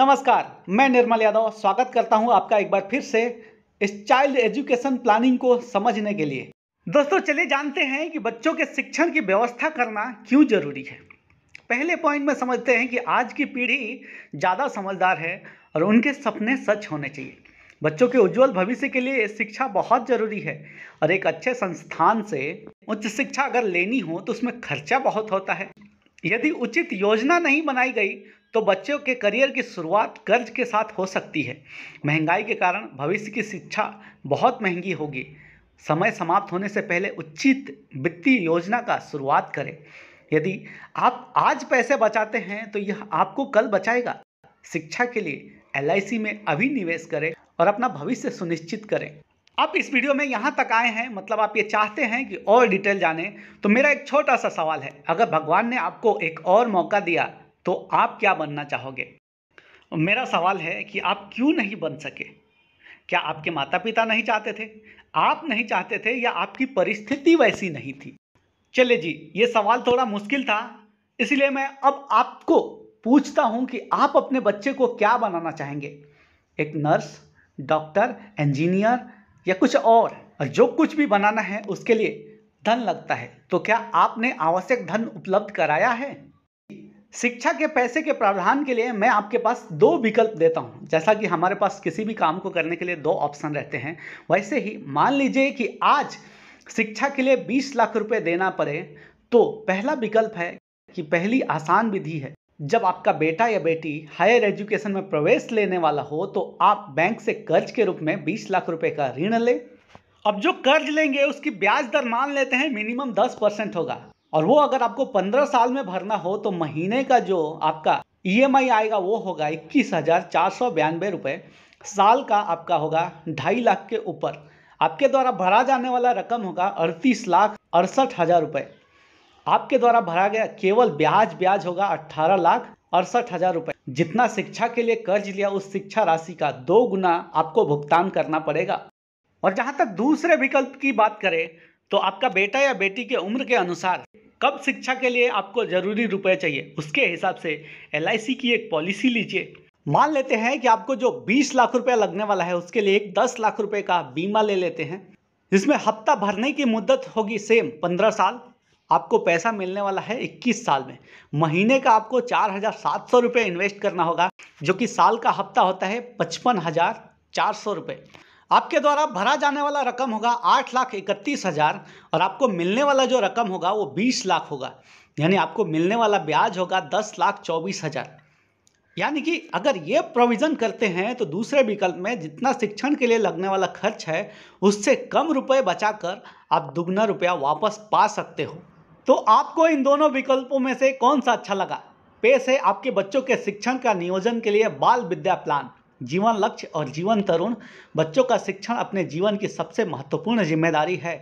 नमस्कार मैं निर्मल यादव स्वागत करता हूं आपका एक बार फिर से इस चाइल्ड एजुकेशन प्लानिंग को समझने के लिए दोस्तों चलिए जानते हैं कि बच्चों के शिक्षण की व्यवस्था करना क्यों जरूरी है पहले पॉइंट में समझते हैं कि आज की पीढ़ी ज़्यादा समझदार है और उनके सपने सच होने चाहिए बच्चों के उज्जवल भविष्य के लिए शिक्षा बहुत ज़रूरी है और एक अच्छे संस्थान से उच्च शिक्षा अगर लेनी हो तो उसमें खर्चा बहुत होता है यदि उचित योजना नहीं बनाई गई तो बच्चों के करियर की शुरुआत कर्ज के साथ हो सकती है महंगाई के कारण भविष्य की शिक्षा बहुत महंगी होगी समय समाप्त होने से पहले उचित वित्तीय योजना का शुरुआत करें यदि आप आज पैसे बचाते हैं तो यह आपको कल बचाएगा शिक्षा के लिए एल में अभी निवेश करें और अपना भविष्य सुनिश्चित करें आप इस वीडियो में यहाँ तक आए हैं मतलब आप ये चाहते हैं कि और डिटेल जाने तो मेरा एक छोटा सा सवाल है अगर भगवान ने आपको एक और मौका दिया तो आप क्या बनना चाहोगे मेरा सवाल है कि आप क्यों नहीं बन सके क्या आपके माता पिता नहीं चाहते थे आप नहीं चाहते थे या आपकी परिस्थिति वैसी नहीं थी चले जी ये सवाल थोड़ा मुश्किल था इसलिए मैं अब आपको पूछता हूं कि आप अपने बच्चे को क्या बनाना चाहेंगे एक नर्स डॉक्टर इंजीनियर या कुछ और जो कुछ भी बनाना है उसके लिए धन लगता है तो क्या आपने आवश्यक धन उपलब्ध कराया है शिक्षा के पैसे के प्रावधान के लिए मैं आपके पास दो विकल्प देता हूं जैसा कि हमारे पास किसी भी काम को करने के लिए दो ऑप्शन रहते हैं वैसे ही मान लीजिए कि आज शिक्षा के लिए 20 लाख रुपए देना पड़े तो पहला विकल्प है कि पहली आसान विधि है जब आपका बेटा या बेटी हायर एजुकेशन में प्रवेश लेने वाला हो तो आप बैंक से कर्ज के रूप में 20 लाख रुपए का ऋण लें अब जो कर्ज लेंगे उसकी ब्याज दर मान लेते हैं मिनिमम 10 परसेंट होगा और वो अगर आपको पंद्रह साल में भरना हो तो महीने का जो आपका ई e आएगा वो होगा इक्कीस हज़ार चार सौ बयानबे रुपये साल का आपका होगा ढाई लाख के ऊपर आपके द्वारा भरा जाने वाला रकम होगा अड़तीस लाख अड़सठ हज़ार रुपये आपके द्वारा भरा गया केवल ब्याज ब्याज होगा अट्ठारह लाख अड़सठ हज़ार रुपये जितना शिक्षा के लिए कर्ज लिया उस शिक्षा राशि का दो गुना आपको भुगतान करना पड़ेगा और जहां तक दूसरे विकल्प की बात करें तो आपका बेटा या बेटी के उम्र के अनुसार कब शिक्षा के लिए आपको ज़रूरी रुपए चाहिए उसके हिसाब से एल की एक पॉलिसी लीजिए मान लेते हैं कि आपको जो 20 लाख रुपया लगने वाला है उसके लिए एक 10 लाख रुपए का बीमा ले लेते हैं जिसमें हफ्ता भरने की मुद्दत होगी सेम 15 साल आपको पैसा मिलने वाला है 21 साल में महीने का आपको चार हज़ार सात सौ रुपये इन्वेस्ट करना होगा जो कि साल का हफ्ता होता है पचपन हज़ार चार सौ रुपये आपके द्वारा भरा जाने वाला रकम होगा आठ लाख इकतीस हज़ार और आपको मिलने वाला जो रकम होगा वो बीस लाख होगा यानी आपको मिलने वाला ब्याज होगा दस लाख चौबीस हज़ार यानी कि अगर ये प्रोविज़न करते हैं तो दूसरे विकल्प में जितना शिक्षण के लिए लगने वाला खर्च है उससे कम रुपये बचा आप दुगना रुपया वापस पा सकते हो तो आपको इन दोनों विकल्पों में से कौन सा अच्छा लगा पेश है आपके बच्चों के शिक्षण का नियोजन के लिए बाल विद्या प्लान जीवन लक्ष्य और जीवन तरुण बच्चों का शिक्षण अपने जीवन की सबसे महत्वपूर्ण जिम्मेदारी है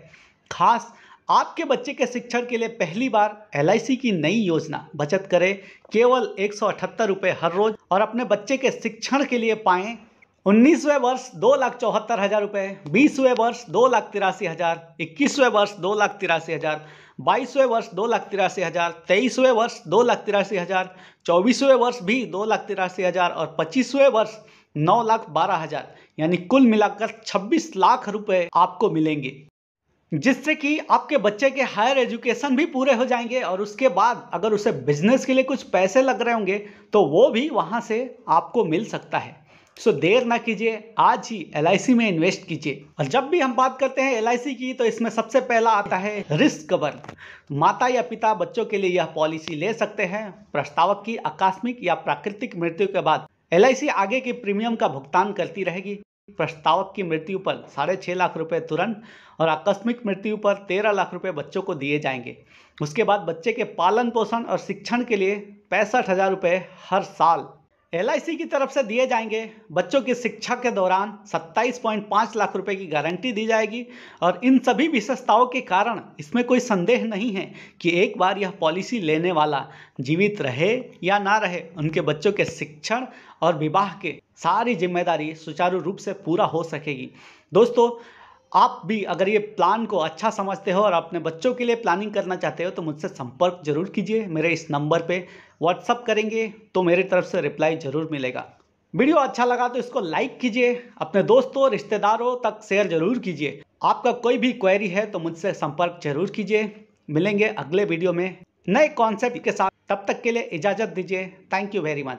खास आपके बच्चे के शिक्षण के लिए पहली बार एल की नई योजना बचत करें केवल एक रुपए हर रोज और अपने बच्चे के शिक्षण के लिए पाएँ उन्नीसवें वर्ष दो लाख चौहत्तर हज़ार रुपये बीसवें वर्ष दो लाख तिरासी हज़ार इक्कीसवें वर्ष दो लाख तिरासी हज़ार बाईसवें वर्ष दो लाख तिरासी हज़ार तेईसवें वर्ष दो लाख तिरासी हज़ार चौबीसवें वर्ष भी दो लाख तिरासी हज़ार और पच्चीसवें वर्ष नौ लाख बारह हजार यानी कुल मिलाकर छब्बीस लाख रुपए आपको मिलेंगे जिससे कि आपके बच्चे के हायर एजुकेशन भी पूरे हो जाएंगे और उसके बाद अगर उसे बिजनेस के लिए कुछ पैसे लग रहे होंगे तो वो भी वहां से आपको मिल सकता है सो देर ना कीजिए आज ही एल में इन्वेस्ट कीजिए और जब भी हम बात करते हैं एल की तो इसमें सबसे पहला आता है रिस्क कवर माता या पिता बच्चों के लिए यह पॉलिसी ले सकते हैं प्रस्तावक की आकस्मिक या प्राकृतिक मृत्यु के बाद एल आगे के प्रीमियम का भुगतान करती रहेगी प्रस्तावक की मृत्यु पर साढ़े छः लाख रुपए तुरंत और आकस्मिक मृत्यु पर तेरह लाख रुपए बच्चों को दिए जाएंगे उसके बाद बच्चे के पालन पोषण और शिक्षण के लिए पैंसठ हज़ार रुपये हर साल एल की तरफ से दिए जाएंगे बच्चों की शिक्षा के दौरान 27.5 लाख रुपए की गारंटी दी जाएगी और इन सभी विशेषताओं के कारण इसमें कोई संदेह नहीं है कि एक बार यह पॉलिसी लेने वाला जीवित रहे या ना रहे उनके बच्चों के शिक्षण और विवाह के सारी जिम्मेदारी सुचारू रूप से पूरा हो सकेगी दोस्तों आप भी अगर ये प्लान को अच्छा समझते हो और अपने बच्चों के लिए प्लानिंग करना चाहते हो तो मुझसे संपर्क जरूर कीजिए मेरे इस नंबर पे व्हाट्सअप करेंगे तो मेरी तरफ से रिप्लाई जरूर मिलेगा वीडियो अच्छा लगा तो इसको लाइक कीजिए अपने दोस्तों रिश्तेदारों तक शेयर जरूर कीजिए आपका कोई भी क्वेरी है तो मुझसे संपर्क जरूर कीजिए मिलेंगे अगले वीडियो में नए कॉन्सेप्ट के साथ तब तक के लिए इजाज़त दीजिए थैंक यू वेरी मच